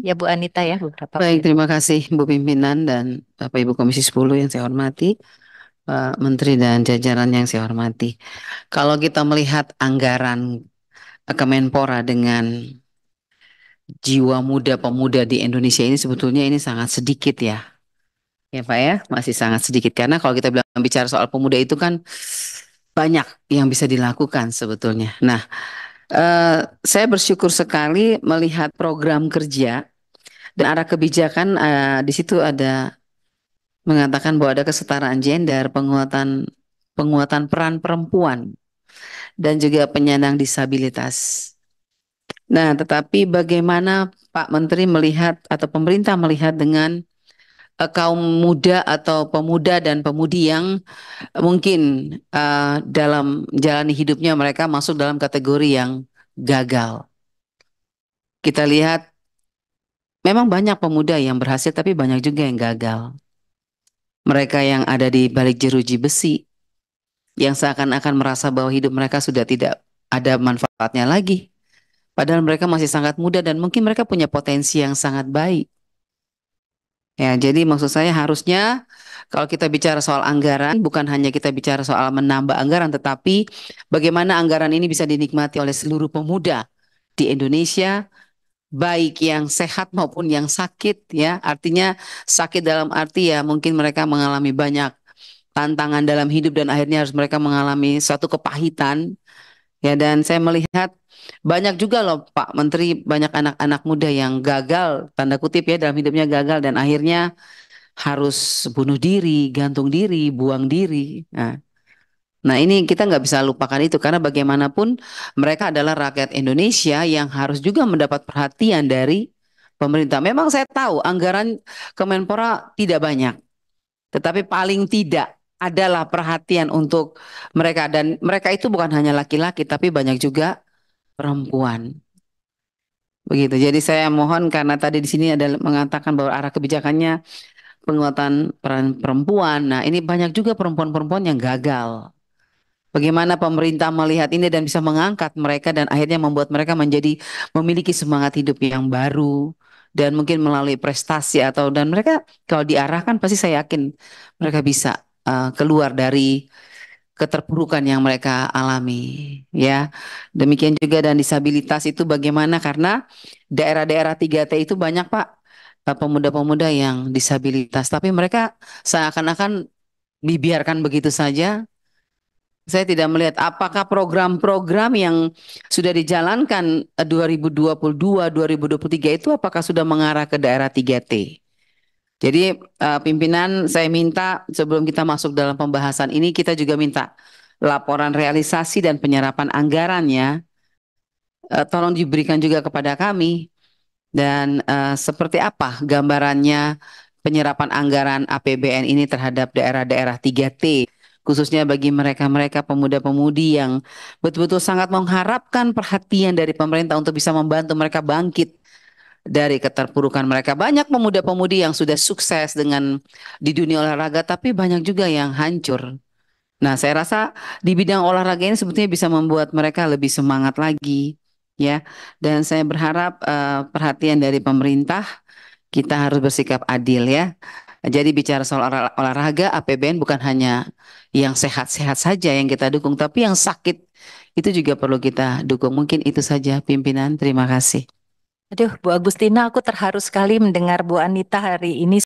Ya Bu Anita ya beberapa. Baik, terima kasih Bu Pimpinan dan Bapak Ibu Komisi 10 yang saya hormati. Pak Menteri dan jajaran yang saya hormati. Kalau kita melihat anggaran Kemenpora dengan jiwa muda pemuda di Indonesia ini sebetulnya ini sangat sedikit ya. Ya Pak ya, masih sangat sedikit karena kalau kita bilang bicara soal pemuda itu kan banyak yang bisa dilakukan sebetulnya. Nah, Eh, saya bersyukur sekali melihat program kerja dan arah kebijakan uh, di situ ada mengatakan bahwa ada kesetaraan gender, penguatan penguatan peran perempuan dan juga penyandang disabilitas. Nah, tetapi bagaimana Pak Menteri melihat atau pemerintah melihat dengan Eh, kaum muda atau pemuda dan pemudi yang eh, mungkin uh, dalam jalani hidupnya mereka masuk dalam kategori yang gagal. Kita lihat memang banyak pemuda yang berhasil tapi banyak juga yang gagal. Mereka yang ada di balik jeruji besi yang seakan-akan merasa bahwa hidup mereka sudah tidak ada manfaatnya lagi. Padahal mereka masih sangat muda dan mungkin mereka punya potensi yang sangat baik. Ya, jadi maksud saya harusnya kalau kita bicara soal anggaran bukan hanya kita bicara soal menambah anggaran tetapi bagaimana anggaran ini bisa dinikmati oleh seluruh pemuda di Indonesia baik yang sehat maupun yang sakit ya. Artinya sakit dalam arti ya mungkin mereka mengalami banyak tantangan dalam hidup dan akhirnya harus mereka mengalami suatu kepahitan Ya dan saya melihat banyak juga loh Pak Menteri, banyak anak-anak muda yang gagal, tanda kutip ya dalam hidupnya gagal dan akhirnya harus bunuh diri, gantung diri, buang diri. Nah, Nah ini kita nggak bisa lupakan itu karena bagaimanapun mereka adalah rakyat Indonesia yang harus juga mendapat perhatian dari pemerintah. Memang saya tahu anggaran Kemenpora tidak banyak, tetapi paling tidak adalah perhatian untuk mereka dan mereka itu bukan hanya laki-laki tapi banyak juga perempuan. Begitu. Jadi saya mohon karena tadi di sini ada mengatakan bahwa arah kebijakannya penguatan peran perempuan. Nah, ini banyak juga perempuan-perempuan yang gagal. Bagaimana pemerintah melihat ini dan bisa mengangkat mereka dan akhirnya membuat mereka menjadi memiliki semangat hidup yang baru, dan mungkin melalui prestasi atau dan mereka kalau diarahkan pasti saya yakin mereka bisa uh, keluar dari keterpurukan yang mereka alami ya. Demikian juga dan disabilitas itu bagaimana karena daerah-daerah 3T itu banyak Pak eh, pemuda-pemuda yang disabilitas tapi mereka seakan-akan dibiarkan begitu saja. Saya tidak melihat apakah program-program yang sudah dijalankan 2022 eh, 2023 itu apakah sudah mengarah ke daerah 3T. Jadi uh, pimpinan saya minta sebelum kita masuk dalam pembahasan ini kita juga minta laporan realisasi dan penyerapan anggarannya uh, tolong diberikan juga kepada kami dan uh, seperti apa gambarannya penyerapan anggaran APBN ini terhadap daerah-daerah 3T khususnya bagi mereka-mereka pemuda-pemudi yang betul-betul sangat mengharapkan perhatian dari pemerintah untuk bisa membantu mereka bangkit dari keterpurukan mereka. Banyak pemuda-pemudi yang sudah sukses dengan di dunia olahraga, tapi banyak juga yang hancur. Nah, saya rasa di bidang olahraga ini sebetulnya bisa membuat mereka lebih semangat lagi, ya. Dan saya berharap uh, perhatian dari pemerintah kita harus bersikap adil, ya. Jadi bicara soal olah, olahraga, APBN bukan hanya yang sehat-sehat saja yang kita dukung, tapi yang sakit itu juga perlu kita dukung. Mungkin itu saja pimpinan. Terima kasih. Aduh, Bu Agustina, aku terharu sekali mendengar Bu Anita hari ini.